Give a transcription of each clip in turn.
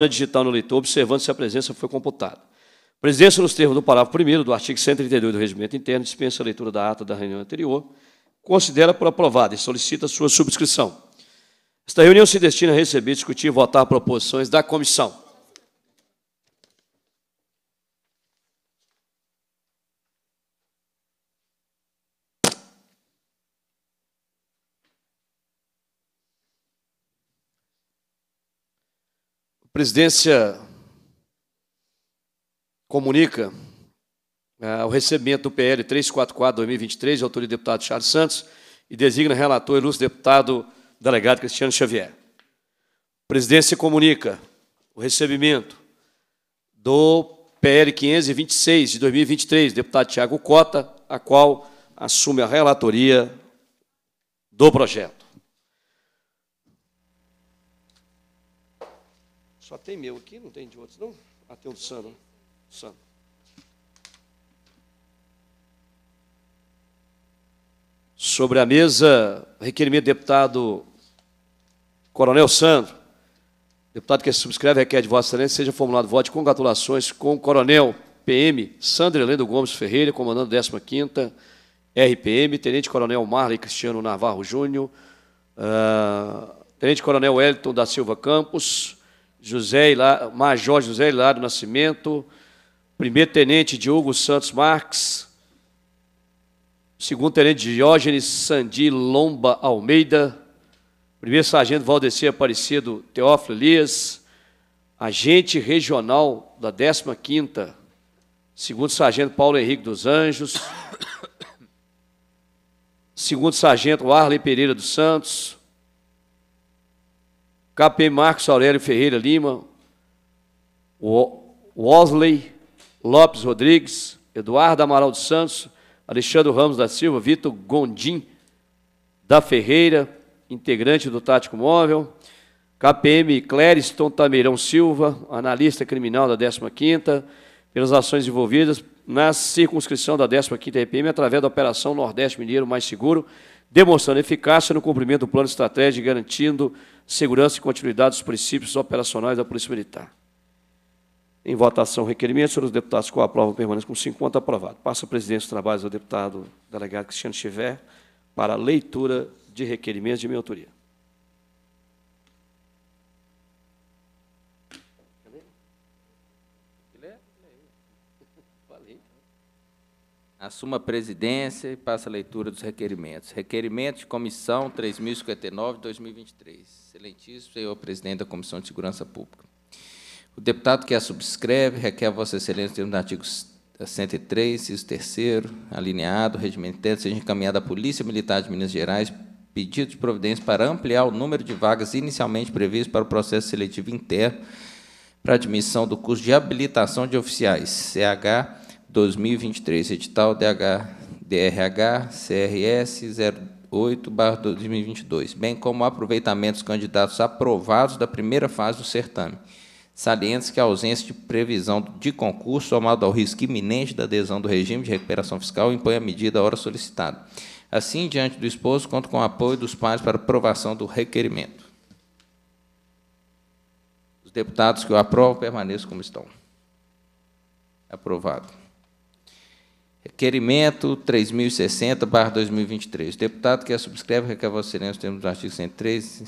É digital no leitor, observando se a presença foi computada. presença, nos termos do parágrafo 1 do artigo 132 do Regimento Interno, dispensa a leitura da ata da reunião anterior, considera por aprovada e solicita sua subscrição. Esta reunião se destina a receber, discutir e votar proposições da comissão. presidência comunica né, o recebimento do PL 344-2023, autor do deputado Charles Santos, e designa relator ilustre deputado delegado Cristiano Xavier. A presidência comunica o recebimento do PL 526 de 2023, deputado Tiago Cota, a qual assume a relatoria do projeto. Só tem meu aqui, não tem de outros, não? Ah, tem do Sano. Sano. Sobre a mesa, requerimento do deputado Coronel Sandro. Deputado que subscreve requer de Vossa Excelência seja formulado voto de congratulações com o Coronel PM Sandro Heleno Gomes Ferreira, comandante 15 RPM, Tenente Coronel Marley Cristiano Navarro Júnior, uh, Tenente Coronel Wellington da Silva Campos, José Hilário, Major José Hilário Nascimento, primeiro tenente Diogo Santos Marques, segundo tenente Diógenes Sandi Lomba Almeida, primeiro sargento Valdecir Aparecido Teófilo Elias, agente regional da 15ª, segundo sargento Paulo Henrique dos Anjos, segundo sargento Arley Pereira dos Santos, KP Marcos Aurélio Ferreira Lima, Wesley Lopes Rodrigues, Eduardo Amaral dos Santos, Alexandre Ramos da Silva, Vitor Gondim da Ferreira, integrante do Tático Móvel, KPM Clériston Tameirão Silva, analista criminal da 15ª, pelas ações envolvidas na circunscrição da 15ª RPM através da Operação Nordeste Mineiro Mais Seguro, demonstrando eficácia no cumprimento do plano estratégico e garantindo segurança e continuidade dos princípios operacionais da Polícia Militar. Em votação, requerimento, senhores deputados com aprovam permanece com 50 aprovado. Passa a presidência dos trabalhos ao deputado delegado Cristiano Chiver para leitura de requerimentos de minha autoria. Assuma a presidência e passa a leitura dos requerimentos. Requerimento de comissão 3059 2023. Excelentíssimo senhor presidente da Comissão de Segurança Pública. O deputado que a subscreve requer a Vossa Excelência, termos do artigo 103, inciso 3, alineado, regimentado, seja encaminhado à Polícia Militar de Minas Gerais pedido de providência para ampliar o número de vagas inicialmente previstas para o processo seletivo interno para admissão do curso de habilitação de oficiais, CH 2023, edital DRH CRS 08-2022, bem como o aproveitamento dos candidatos aprovados da primeira fase do certame. Salientes que a ausência de previsão de concurso, somado ao risco iminente da adesão do regime de recuperação fiscal, impõe a medida à hora solicitada. Assim, diante do esposo conto com o apoio dos pares para aprovação do requerimento. Os deputados que o aprovam permaneçam como estão. Aprovado. Requerimento 3060-2023. deputado que a subscreve requer a silêncio nos termos do artigo 103,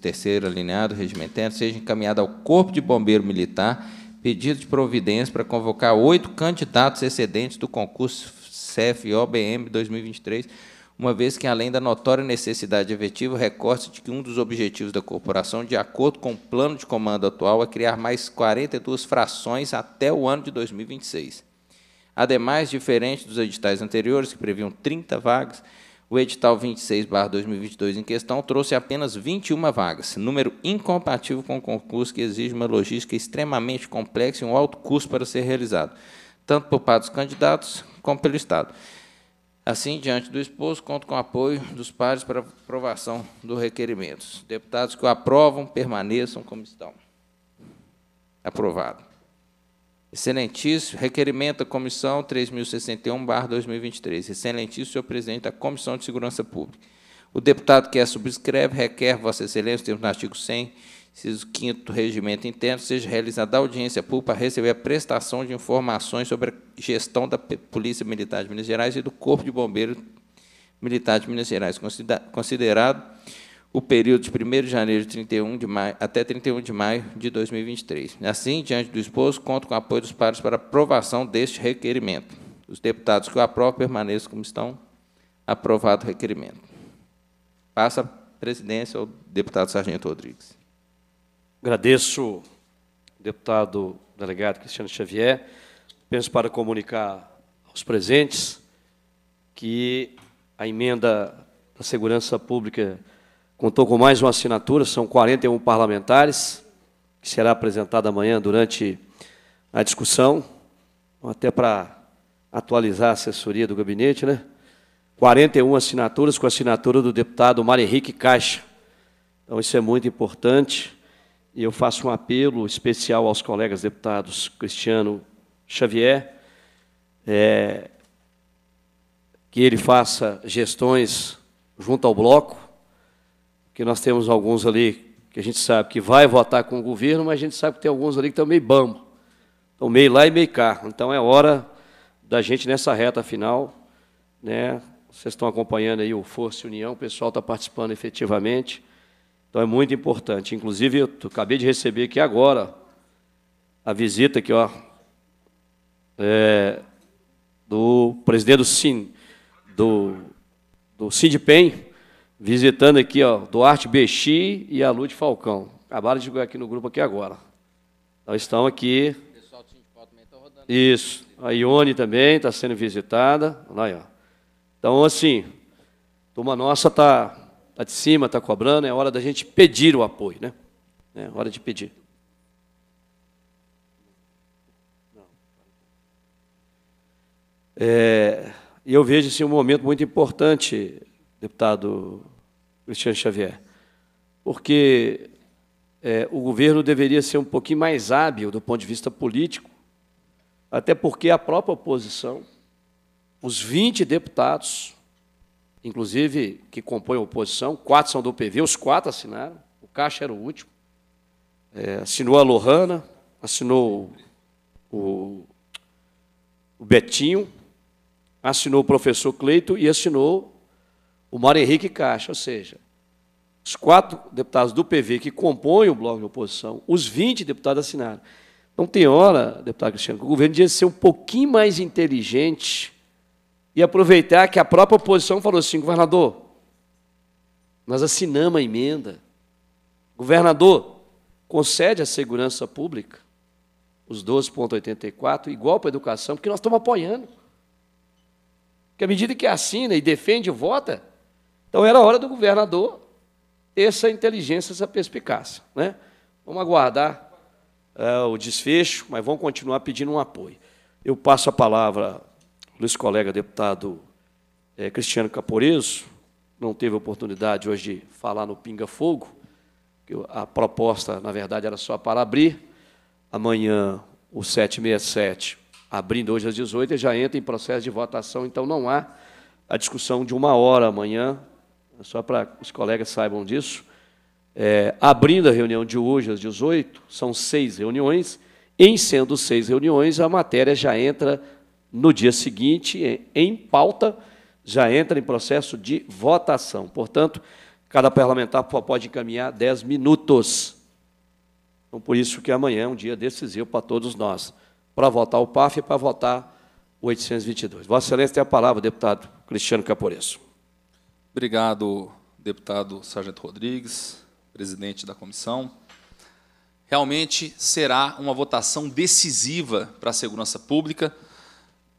terceiro alineado, interno, seja encaminhado ao Corpo de Bombeiro Militar pedido de providência para convocar oito candidatos excedentes do concurso CFOBM 2023, uma vez que, além da notória necessidade efetiva, recorte de que um dos objetivos da corporação, de acordo com o plano de comando atual, é criar mais 42 frações até o ano de 2026. Ademais, diferente dos editais anteriores, que previam 30 vagas, o edital 26-2022 em questão trouxe apenas 21 vagas, número incompatível com o concurso que exige uma logística extremamente complexa e um alto custo para ser realizado, tanto por parte dos candidatos como pelo Estado. Assim, diante do exposto, conto com o apoio dos pares para aprovação do requerimento. Deputados que o aprovam, permaneçam como estão. Aprovado. Excelentíssimo, requerimento da Comissão 3061-2023. Excelentíssimo, senhor presidente da Comissão de Segurança Pública. O deputado que a subscreve requer, Vossa Excelência, temos no artigo 100, inciso 5 do Regimento Interno, seja realizada audiência pública para receber a prestação de informações sobre a gestão da Polícia Militar de Minas Gerais e do Corpo de Bombeiros Militar de Minas Gerais, considerado o período de 1 de janeiro de 31 de maio, até 31 de maio de 2023. Assim, diante do exposto, conto com o apoio dos pares para aprovação deste requerimento. Os deputados que o aprovam permaneçam como estão. Aprovado o requerimento. Passa a presidência ao deputado Sargento Rodrigues. Agradeço, deputado delegado Cristiano Xavier. Penso para comunicar aos presentes que a emenda da Segurança Pública contou com mais uma assinatura, são 41 parlamentares, que será apresentada amanhã durante a discussão, até para atualizar a assessoria do gabinete, né? 41 assinaturas com a assinatura do deputado Mário Henrique Caixa. Então isso é muito importante e eu faço um apelo especial aos colegas deputados Cristiano Xavier, é, que ele faça gestões junto ao bloco, que nós temos alguns ali que a gente sabe que vai votar com o governo, mas a gente sabe que tem alguns ali que estão meio bambo, estão meio lá e meio cá. Então é hora da gente nessa reta final, né? Vocês estão acompanhando aí o Força e União, o pessoal está participando efetivamente. Então é muito importante. Inclusive, eu acabei de receber aqui agora a visita aqui, ó, é, do presidente do, Sin, do, do Visitando aqui, ó, Duarte Bexi e a Lud Falcão. Acabaram de chegar aqui no grupo aqui agora. Nós então, estamos aqui. Isso. A Ione também está sendo visitada. Aí, ó. Então, assim, turma nossa está tá de cima, está cobrando, é hora da gente pedir o apoio, né? É hora de pedir. É, e eu vejo assim, um momento muito importante, deputado Cristiano Xavier, porque é, o governo deveria ser um pouquinho mais hábil do ponto de vista político, até porque a própria oposição, os 20 deputados, inclusive que compõem a oposição, quatro são do PV, os quatro assinaram, o Caixa era o último, é, assinou a Lohana, assinou o, o Betinho, assinou o professor Cleito e assinou o Mauro Henrique Caixa, ou seja, os quatro deputados do PV que compõem o bloco de oposição, os 20 deputados assinaram. Então tem hora, deputado Cristiano, que o governo devia ser um pouquinho mais inteligente e aproveitar que a própria oposição falou assim, governador, nós assinamos a emenda. Governador, concede a segurança pública, os 12,84, igual para a educação, porque nós estamos apoiando. Porque à medida que assina e defende e vota, então era hora do governador ter essa inteligência, essa perspicácia. Né? Vamos aguardar é, o desfecho, mas vamos continuar pedindo um apoio. Eu passo a palavra ao nosso colega deputado é, Cristiano Caporeso, não teve oportunidade hoje de falar no Pinga Fogo, que a proposta, na verdade, era só para abrir. Amanhã, o 767, abrindo hoje às 18, já entra em processo de votação, então não há a discussão de uma hora amanhã, só para os colegas saibam disso, é, abrindo a reunião de hoje às 18, são seis reuniões, em sendo seis reuniões, a matéria já entra no dia seguinte, em pauta, já entra em processo de votação. Portanto, cada parlamentar pode encaminhar 10 minutos. Então, por isso que amanhã é um dia decisivo para todos nós, para votar o PAF e para votar o 822. Vossa Excelência tem a palavra, deputado Cristiano Caporeço. Obrigado, deputado Sargento Rodrigues, presidente da comissão. Realmente será uma votação decisiva para a segurança pública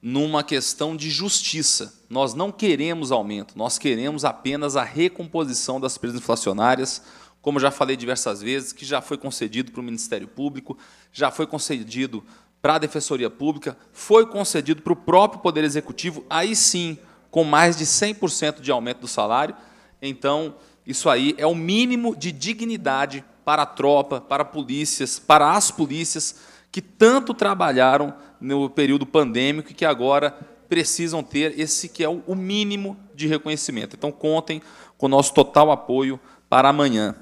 numa questão de justiça. Nós não queremos aumento, nós queremos apenas a recomposição das perdas inflacionárias, como já falei diversas vezes, que já foi concedido para o Ministério Público, já foi concedido para a Defensoria Pública, foi concedido para o próprio Poder Executivo, aí sim com mais de 100% de aumento do salário. Então, isso aí é o mínimo de dignidade para a tropa, para polícias, para as polícias que tanto trabalharam no período pandêmico e que agora precisam ter esse que é o mínimo de reconhecimento. Então, contem com o nosso total apoio para amanhã.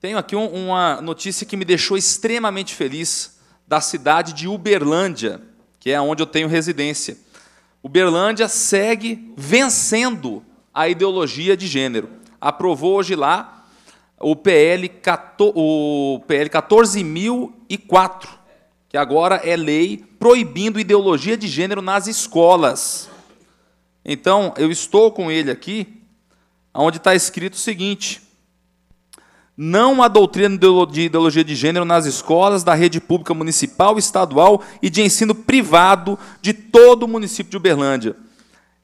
Tenho aqui uma notícia que me deixou extremamente feliz da cidade de Uberlândia, que é onde eu tenho residência. Uberlândia segue vencendo a ideologia de gênero. Aprovou hoje lá o PL, 14.004, que agora é lei proibindo ideologia de gênero nas escolas. Então, eu estou com ele aqui, onde está escrito o seguinte: não a doutrina de ideologia de gênero nas escolas da rede pública municipal, estadual e de ensino privado de todo o município de Uberlândia.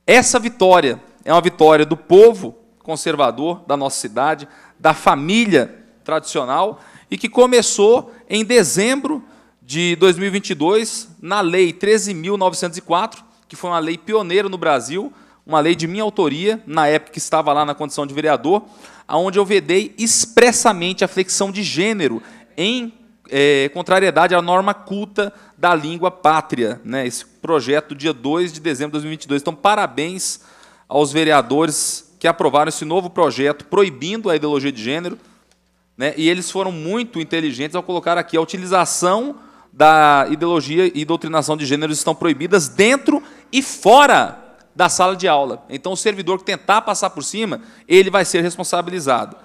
Essa vitória é uma vitória do povo conservador da nossa cidade, da família tradicional e que começou em dezembro de 2022 na lei 13904, que foi uma lei pioneira no Brasil, uma lei de minha autoria, na época que estava lá na condição de vereador, aonde eu vedei expressamente a flexão de gênero em é, contrariedade à norma culta da língua pátria. Né? Esse projeto, dia 2 de dezembro de 2022. Então, parabéns aos vereadores que aprovaram esse novo projeto proibindo a ideologia de gênero. Né? E eles foram muito inteligentes ao colocar aqui a utilização da ideologia e doutrinação de gênero estão proibidas dentro e fora da sala de aula. Então, o servidor que tentar passar por cima, ele vai ser responsabilizado.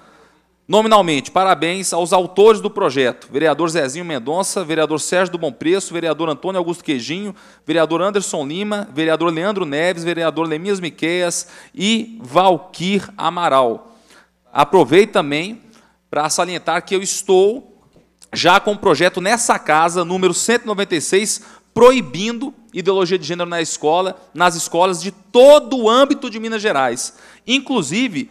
Nominalmente, parabéns aos autores do projeto: vereador Zezinho Mendonça, vereador Sérgio do Bom Preço, vereador Antônio Augusto Queijinho, vereador Anderson Lima, vereador Leandro Neves, vereador Lemias Miqueias e Valquir Amaral. Aproveito também para salientar que eu estou já com o projeto nessa casa, número 196, proibindo ideologia de gênero na escola, nas escolas de todo o âmbito de Minas Gerais, inclusive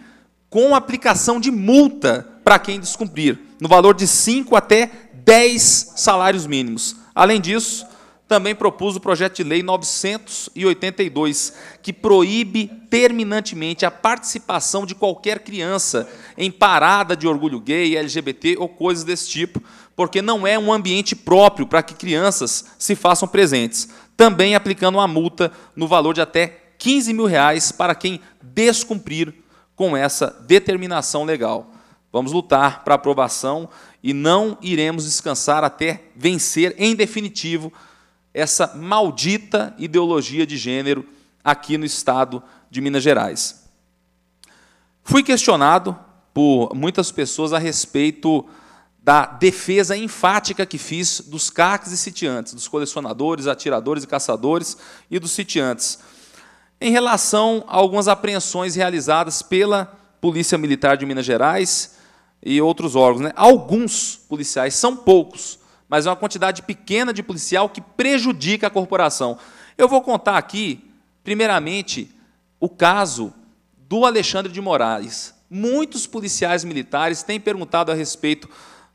com aplicação de multa para quem descumprir, no valor de 5 até 10 salários mínimos. Além disso, também propus o projeto de lei 982, que proíbe terminantemente a participação de qualquer criança em parada de orgulho gay, LGBT ou coisas desse tipo, porque não é um ambiente próprio para que crianças se façam presentes. Também aplicando uma multa no valor de até 15 mil reais para quem descumprir com essa determinação legal. Vamos lutar para aprovação e não iremos descansar até vencer em definitivo essa maldita ideologia de gênero aqui no estado de Minas Gerais. Fui questionado por muitas pessoas a respeito da defesa enfática que fiz dos caques e sitiantes, dos colecionadores, atiradores e caçadores e dos sitiantes, em relação a algumas apreensões realizadas pela Polícia Militar de Minas Gerais e outros órgãos. Né? Alguns policiais, são poucos, mas é uma quantidade pequena de policial que prejudica a corporação. Eu vou contar aqui, primeiramente, o caso do Alexandre de Moraes. Muitos policiais militares têm perguntado a respeito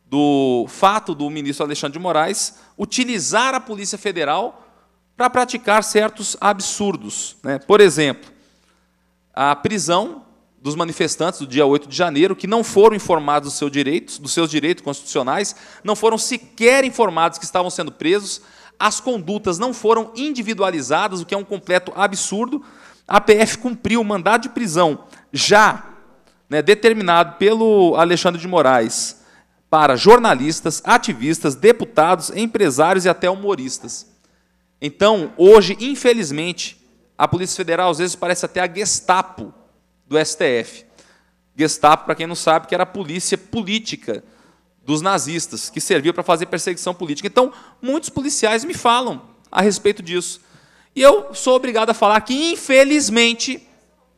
do fato do ministro Alexandre de Moraes utilizar a Polícia Federal para praticar certos absurdos. Né? Por exemplo, a prisão dos manifestantes do dia 8 de janeiro, que não foram informados dos seus direitos, dos seus direitos constitucionais, não foram sequer informados que estavam sendo presos, as condutas não foram individualizadas, o que é um completo absurdo. A PF cumpriu o mandado de prisão já né, determinado pelo Alexandre de Moraes para jornalistas, ativistas, deputados, empresários e até humoristas. Então, hoje, infelizmente, a Polícia Federal às vezes parece até a Gestapo do STF. Gestapo, para quem não sabe, que era a polícia política dos nazistas, que servia para fazer perseguição política. Então, muitos policiais me falam a respeito disso. E eu sou obrigado a falar que, infelizmente,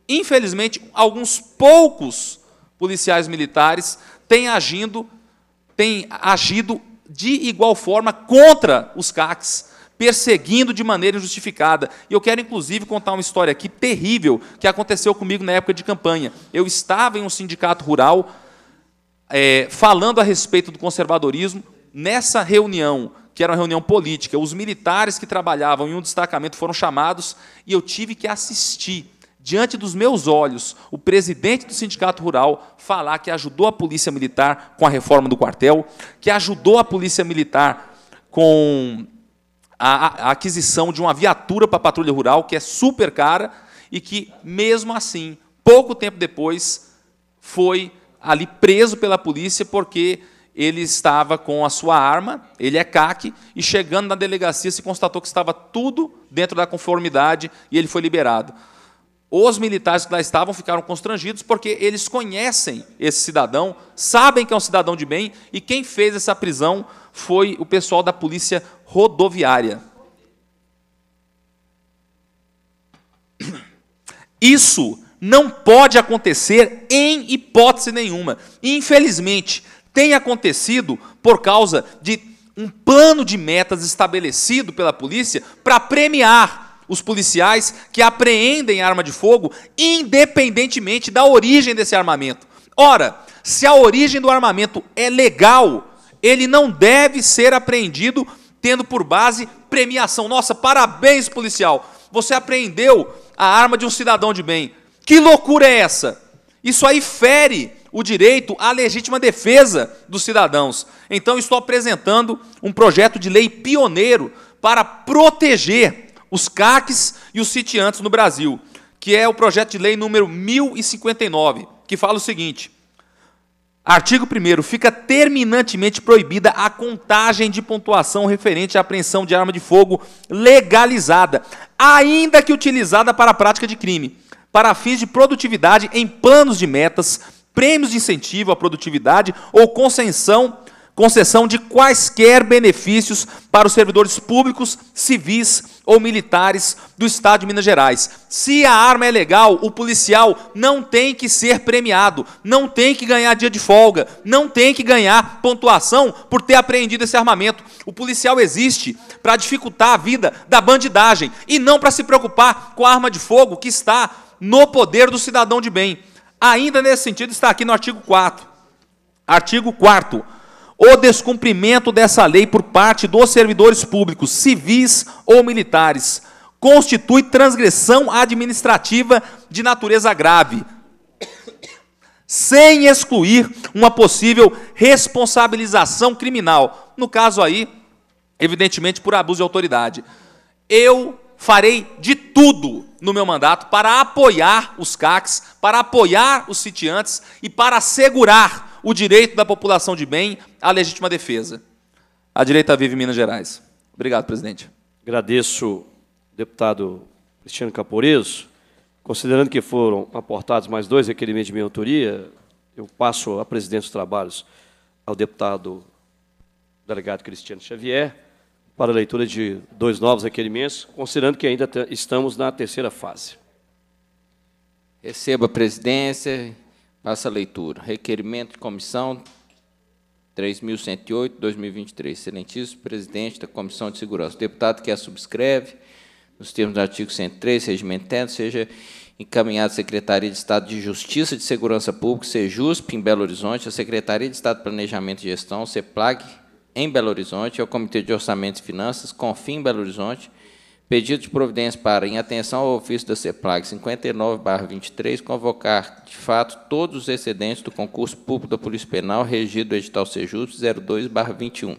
infelizmente, alguns poucos policiais militares têm agindo, têm agido de igual forma contra os CACs, perseguindo de maneira injustificada. E eu quero, inclusive, contar uma história aqui terrível que aconteceu comigo na época de campanha. Eu estava em um sindicato rural é, falando a respeito do conservadorismo. Nessa reunião, que era uma reunião política, os militares que trabalhavam em um destacamento foram chamados e eu tive que assistir diante dos meus olhos, o presidente do Sindicato Rural falar que ajudou a Polícia Militar com a reforma do quartel, que ajudou a Polícia Militar com a, a aquisição de uma viatura para a patrulha rural, que é super cara, e que, mesmo assim, pouco tempo depois, foi ali preso pela polícia porque ele estava com a sua arma, ele é CAC, e chegando na delegacia se constatou que estava tudo dentro da conformidade e ele foi liberado. Os militares que lá estavam ficaram constrangidos porque eles conhecem esse cidadão, sabem que é um cidadão de bem e quem fez essa prisão foi o pessoal da polícia rodoviária. Isso não pode acontecer em hipótese nenhuma. Infelizmente, tem acontecido por causa de um plano de metas estabelecido pela polícia para premiar os policiais que apreendem arma de fogo, independentemente da origem desse armamento. Ora, se a origem do armamento é legal, ele não deve ser apreendido tendo por base premiação. Nossa, parabéns, policial! Você apreendeu a arma de um cidadão de bem. Que loucura é essa? Isso aí fere o direito à legítima defesa dos cidadãos. Então, estou apresentando um projeto de lei pioneiro para proteger os CACs e os sitiantes no Brasil, que é o projeto de lei número 1059, que fala o seguinte: Artigo 1 fica terminantemente proibida a contagem de pontuação referente à apreensão de arma de fogo legalizada, ainda que utilizada para a prática de crime, para fins de produtividade em planos de metas, prêmios de incentivo à produtividade ou concessão concessão de quaisquer benefícios para os servidores públicos, civis ou militares do Estado de Minas Gerais. Se a arma é legal, o policial não tem que ser premiado, não tem que ganhar dia de folga, não tem que ganhar pontuação por ter apreendido esse armamento. O policial existe para dificultar a vida da bandidagem e não para se preocupar com a arma de fogo que está no poder do cidadão de bem. Ainda nesse sentido, está aqui no artigo 4. Artigo 4 o descumprimento dessa lei por parte dos servidores públicos, civis ou militares, constitui transgressão administrativa de natureza grave, sem excluir uma possível responsabilização criminal. No caso aí, evidentemente por abuso de autoridade. Eu farei de tudo no meu mandato para apoiar os CACs, para apoiar os sitiantes e para assegurar o direito da população de bem à legítima defesa. A direita vive Minas Gerais. Obrigado, presidente. Agradeço, deputado Cristiano Caporeso. Considerando que foram aportados mais dois requerimentos de minha autoria, eu passo a presidência dos trabalhos ao deputado delegado Cristiano Xavier para a leitura de dois novos requerimentos, considerando que ainda estamos na terceira fase. Receba a presidência, Passa a leitura. Requerimento de comissão 3.108, 2023. Excelentíssimo presidente da Comissão de Segurança. O deputado que a subscreve, nos termos do artigo 103, regimento interno, seja encaminhado à Secretaria de Estado de Justiça e de Segurança Pública, SEJUSP, em Belo Horizonte, à Secretaria de Estado de Planejamento e Gestão, CEPLAG, em Belo Horizonte, ao Comitê de Orçamento e Finanças, CONFIM, em Belo Horizonte, Pedido de providência para, em atenção ao ofício da CEPLAG 59-23, convocar, de fato, todos os excedentes do concurso público da Polícia Penal regido edital Sejus 02-21.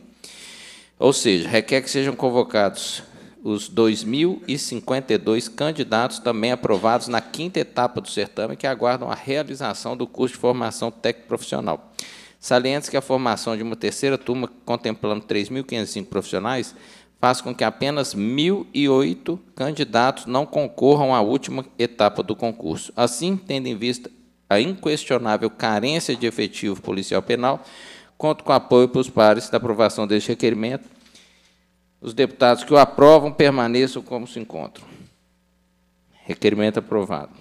Ou seja, requer que sejam convocados os 2.052 candidatos também aprovados na quinta etapa do certame que aguardam a realização do curso de formação técnico profissional. Salientes que a formação de uma terceira turma, contemplando 3.505 profissionais, faz com que apenas 1.008 candidatos não concorram à última etapa do concurso. Assim, tendo em vista a inquestionável carência de efetivo policial penal, conto com apoio para os pares da aprovação deste requerimento. Os deputados que o aprovam permaneçam como se encontram. Requerimento aprovado.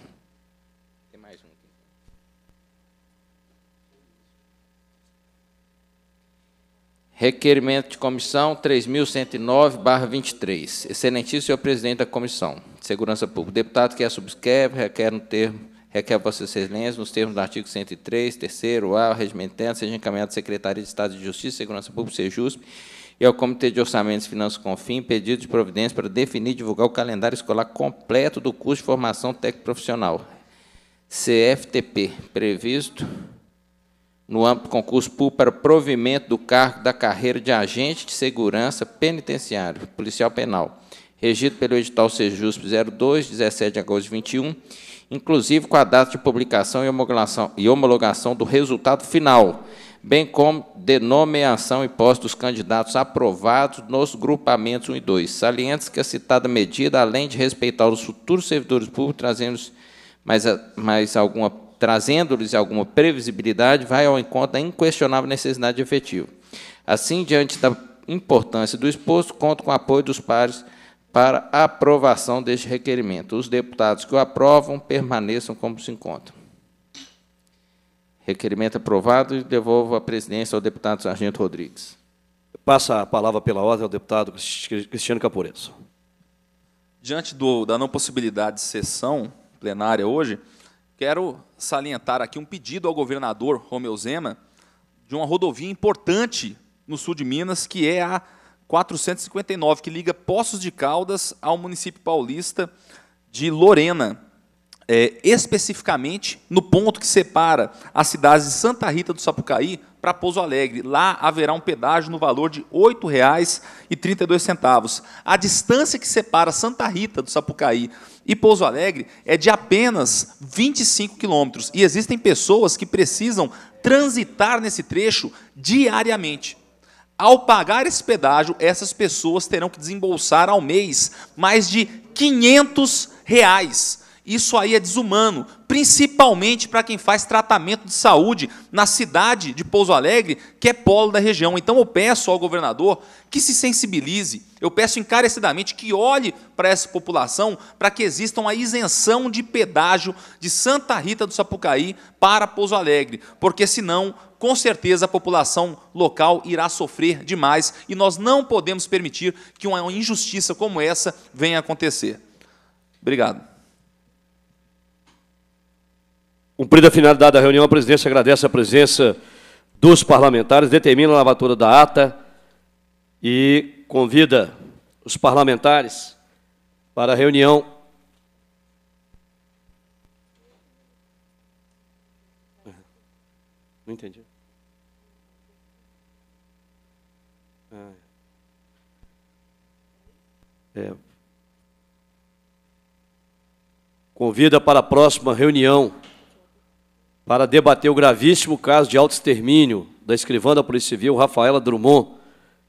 Requerimento de comissão 3.109-23. Excelentíssimo senhor presidente da Comissão de Segurança Pública, deputado que a é subscreve requer no termo requer Vossa Excelência, nos termos do artigo 103, terceiro A, interno, seja encaminhado à Secretaria de Estado de Justiça e Segurança Pública, SEJUSP, e ao Comitê de Orçamentos e Finanças com fim pedido de providência para definir e divulgar o calendário escolar completo do curso de formação técnico-profissional, CFTP, previsto no âmbito do concurso público para provimento do cargo da carreira de agente de segurança penitenciário, policial penal, regido pelo edital Sejusp 02, 17 de agosto de 21, inclusive com a data de publicação e homologação, e homologação do resultado final, bem como de nomeação e posse dos candidatos aprovados nos grupamentos 1 e 2. Salientes que a citada medida, além de respeitar os futuros servidores públicos, trazendo mais, mais alguma trazendo-lhes alguma previsibilidade, vai ao encontro da inquestionável necessidade efetiva. Assim, diante da importância do exposto, conto com o apoio dos pares para aprovação deste requerimento. Os deputados que o aprovam permaneçam como se encontram. Requerimento aprovado e devolvo a presidência ao deputado Sargento Rodrigues. Passa a palavra pela ordem ao deputado Cristiano Caporesso. Diante do, da não possibilidade de sessão plenária hoje, quero salientar aqui um pedido ao governador Romeu Zema de uma rodovia importante no sul de Minas, que é a 459, que liga Poços de Caldas ao município paulista de Lorena, é, especificamente no ponto que separa as cidades de Santa Rita do Sapucaí para Pouso Alegre. Lá haverá um pedágio no valor de R$ 8,32. A distância que separa Santa Rita do Sapucaí e Pouso Alegre é de apenas 25 quilômetros. E existem pessoas que precisam transitar nesse trecho diariamente. Ao pagar esse pedágio, essas pessoas terão que desembolsar ao mês mais de R$ 500 reais isso aí é desumano, principalmente para quem faz tratamento de saúde na cidade de Pouso Alegre, que é polo da região. Então eu peço ao governador que se sensibilize, eu peço encarecidamente que olhe para essa população para que exista uma isenção de pedágio de Santa Rita do Sapucaí para Pouso Alegre, porque senão com certeza a população local irá sofrer demais e nós não podemos permitir que uma injustiça como essa venha a acontecer. Obrigado. Cumprida a finalidade da reunião, a presidência agradece a presença dos parlamentares, determina a lavatura da ata e convida os parlamentares para a reunião. Não entendi. É. é. Convida para a próxima reunião para debater o gravíssimo caso de auto-extermínio da escrivã da Polícia Civil, Rafaela Drummond,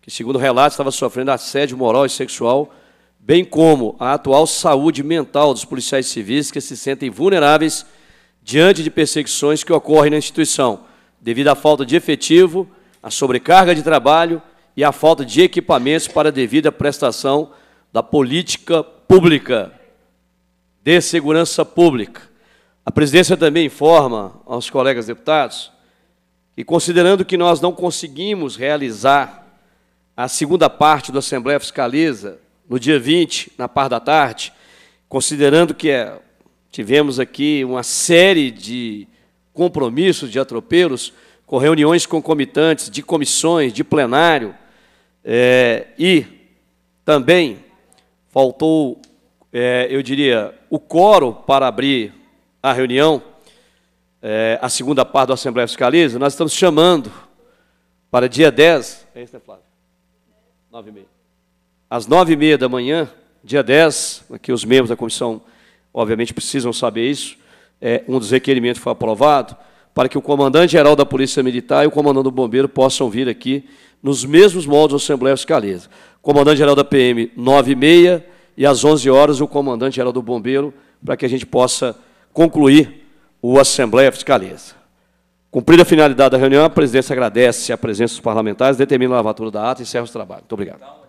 que, segundo relatos, estava sofrendo assédio moral e sexual, bem como a atual saúde mental dos policiais civis que se sentem vulneráveis diante de perseguições que ocorrem na instituição, devido à falta de efetivo, à sobrecarga de trabalho e à falta de equipamentos para a devida prestação da política pública de segurança pública. A presidência também informa aos colegas deputados que, considerando que nós não conseguimos realizar a segunda parte da Assembleia Fiscaliza, no dia 20, na parte da tarde, considerando que é, tivemos aqui uma série de compromissos, de atropelos, com reuniões concomitantes de comissões, de plenário, é, e também faltou, é, eu diria, o coro para abrir a reunião, é, a segunda parte da Assembleia Fiscaliza, nós estamos chamando para dia 10, é isso, né, Flávio? 9 e meia. Às 9 e meia da manhã, dia 10, que os membros da comissão, obviamente, precisam saber isso, é, um dos requerimentos foi aprovado, para que o comandante-geral da Polícia Militar e o comandante do Bombeiro possam vir aqui nos mesmos moldes da Assembleia Fiscaliza. Comandante-geral da PM, 9 e meia, e às 11 horas o comandante-geral do Bombeiro, para que a gente possa concluir o Assembleia Fiscaliza. Cumprida a finalidade da reunião, a presidência agradece a presença dos parlamentares, determina a lavatura da ata e encerra os trabalhos. Muito obrigado.